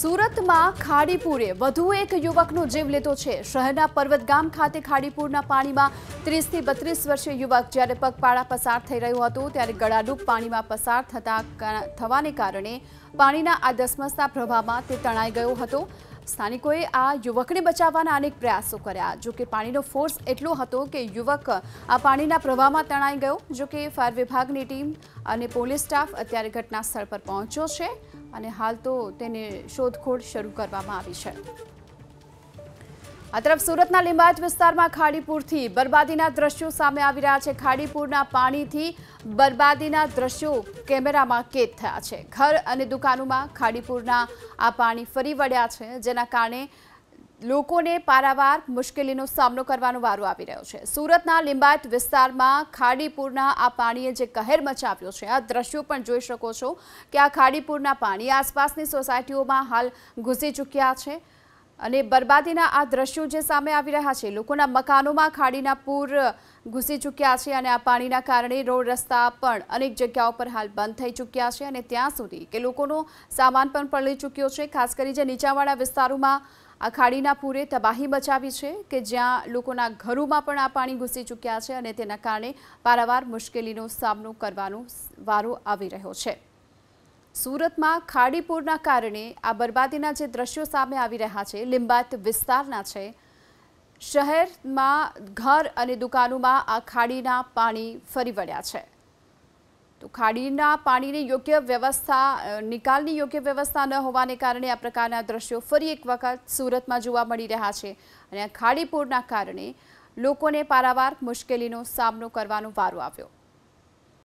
સુરતમાં ખાડીપુરે વધુ એક યુવકનો જીવ લીધો છે શહેરના પર્વતગામ ખાતે ખાડીપુરના પાણીમાં ત્રીસથી બત્રીસ વર્ષીય યુવક જ્યારે પગપાળા પસાર થઈ રહ્યું હતું ત્યારે ગળાડૂબ પાણીમાં પસાર થતા થવાને કારણે પાણીના આ ધસમસતા પ્રવાહમાં તે તણાઈ ગયો હતો સ્થાનિકોએ આ યુવકને બચાવવાના અનેક પ્રયાસો કર્યા જોકે પાણીનો ફોર્સ એટલો હતો કે યુવક આ પાણીના પ્રવાહમાં તણાઈ ગયો જોકે ફાયર વિભાગની ટીમ અને પોલીસ સ્ટાફ અત્યારે ઘટના સ્થળ પર પહોંચ્યો છે અને હાલ તો તેને શોધખોળ શરૂ કરવામાં આવી છે આ તરફ સુરતના લીંબાજ વિસ્તારમાં ખાડીપુરથી બરબાદીના દ્રશ્યો સામે આવી રહ્યા છે ખાડીપુરના પાણીથી બરબાદીના દ્રશ્યો કેમેરામાં કેદ થયા છે ઘર અને દુકાનોમાં ખાડીપુરના આ પાણી ફરી વળ્યા છે જેના કારણે લોકોને પારાવાર મુશ્કેલીનો સામનો કરવાનો વારો આવી રહ્યો છે સુરતના લિંબાયત વિસ્તારમાં ખાડીપુરના આ પાણીએ જે કહેર મચાવ્યો છે આ દ્રશ્યો પણ જોઈ શકો છો કે આ ખાડીપુરના પાણી આસપાસની સોસાયટીઓમાં હાલ ઘૂસી ચૂક્યા છે અને બરબાદીના આ દ્રશ્યો જે સામે આવી રહ્યા છે લોકોના મકાનોમાં ખાડીના પૂર ઘૂસી ચૂક્યા છે અને આ પાણીના કારણે રોડ રસ્તા પણ અનેક જગ્યાઓ પર હાલ બંધ થઈ ચૂક્યા છે અને ત્યાં સુધી કે લોકોનો સામાન પણ પડી ચૂક્યો છે ખાસ કરી જે નીચાવાળા વિસ્તારોમાં આ ખાડીના પૂરે તબાહી બચાવી છે કે જ્યાં લોકોના ઘરોમાં પણ આ પાણી ઘૂસી ચૂક્યા છે અને તેના કારણે પારાવાર મુશ્કેલીનો સામનો કરવાનો વારો આવી રહ્યો છે સુરતમાં ખાડીપુરના કારણે આ બરબાદીના જે દ્રશ્યો સામે આવી રહ્યા છે લિંબાયત વિસ્તારના છે શહેરમાં ઘર અને દુકાનોમાં આ ખાડીના પાણી ફરી વળ્યા છે તો ખાડીના પાણીની યોગ્ય વ્યવસ્થા નિકાલની યોગ્ય વ્યવસ્થા ન હોવાને કારણે આ પ્રકારના દ્રશ્યો ફરી એક વખત સુરતમાં જોવા મળી રહ્યા છે અને આ ખાડીપુરના કારણે લોકોને પારાવાર મુશ્કેલીનો સામનો કરવાનો વારો આવ્યો